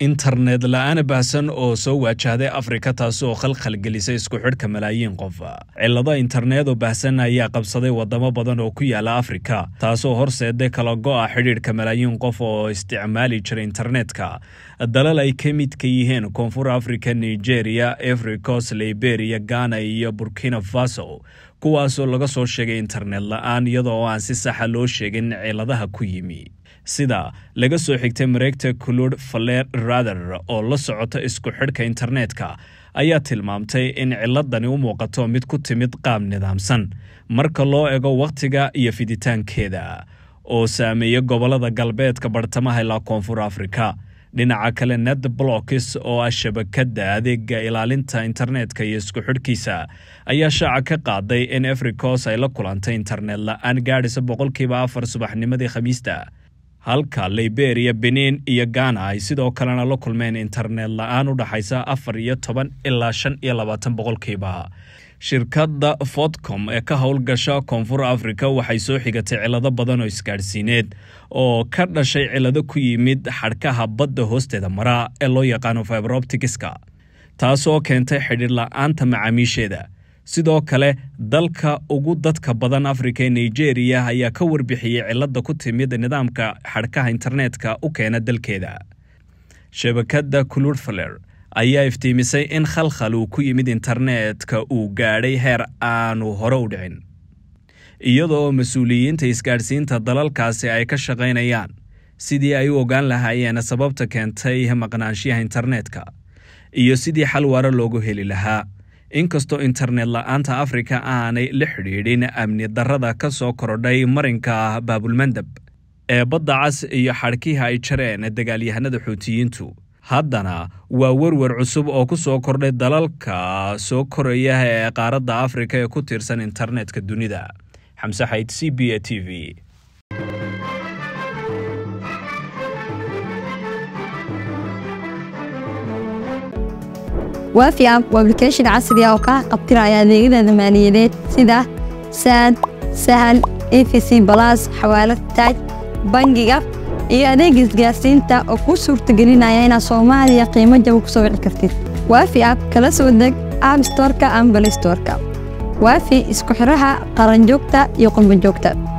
internet la-aan baahsan oo soo waajahday afrika taas oo khalkhal gelisay isku xidhka malaayiin qof cillado internet oo baahsan ayaa qabsaday wadamo badan oo ku yaala afrika taasoo horseeday kala go'a a ah xidhiidhka malaayiin qof oo isticmaali jira internetka dalal ay ka mid ka yihiin koonfur afrika nigeria efricos liberia ghana iyo burkina faso kuwaasoo laga soo sheegay internet la-aan iyadoo aan si saxa ah loo sheegin ciladaha ku yimi sida laga soo xigtay mareegta kulud faler rather oo la socota isku xidhka internetka ayaa tilmaamtay in ciladani u muuqato mid ku timid qaab nidaamsan marka loo ego wakhtiga iyo fiditaankeeda oo saameeya gobollada galbeedka bartamaha ilaa koonfur afrika dhinaca kale net blocks oo ah shabakadda adeega ilaalinta internetka iyo isku xidhkiisa ayaa shaaca ka qaaday in africos ay la kulantay internet la-aan gaadhaysa boqolkiiba afar subaxnimadii khamiista halka liberiya beniin iyo ghana ay sidoo kalena la kulmeen internet la-aan u dhaxaysa afar iyo toban ilaa shan iyo labaatan boqolkiiba shirkadda fodcom ee ka howlgasha koonfur afrika waxay soo xigatay cilado badan oo isgaadhsiineed oo ka dhashay cilado ku yimid xadhkaha badda hoosteeda mara ee loo yaqaano fiberobtigiska taasoo keentay xidhiir la'aanta macaamiisheeda sidoo kale dalka ugu dadka badan afrika ee nigeria ayaa ka warbixiyey cilada ku timid nidaamka xadhkaha internetka u keena dalkeeda shabakada kulurfaler ayaa iftiimisay in khalkhal uu ku yimid internetka uu gaadhay heer aanu hore u dhicin iyadoo mas-uuliyiinta isgaadhsiinta dalalkaasi ay ka shaqaynayaan sidii ay u ogaan lahaayeen sababta keentay maqnaanshiyaha internetka iyo sidii xal waaro loogu heli lahaa inkastoo internet la-aanta afrika aanay la xidhiidhin amni darrada ka soo korodhay marinka baabulmandab ee badda cas iyo xadhkiha ay jareen dagaalyahanada xuutiyiintu haddana waa warwar cusub oo ku soo kordhay dalalka soo koraya ee qaaradda afrika ee ku tiirsan internetka dunida xamse xayd c b a t v waafi app waa application casri ah oo kaa qabtiraya adeegyadaada maaliyadeed sida saad sahal efc balas xawaalad taaj bangiga iyo adeega isgaarsiinta oo kuu suurtagelinaya inaad soomaaliya qiimo jaba ku soo wici kartid waafi app kala soo deg app storeka ama balay storeka waafi isku xiraha qaranjoogta iyo qurbajoogta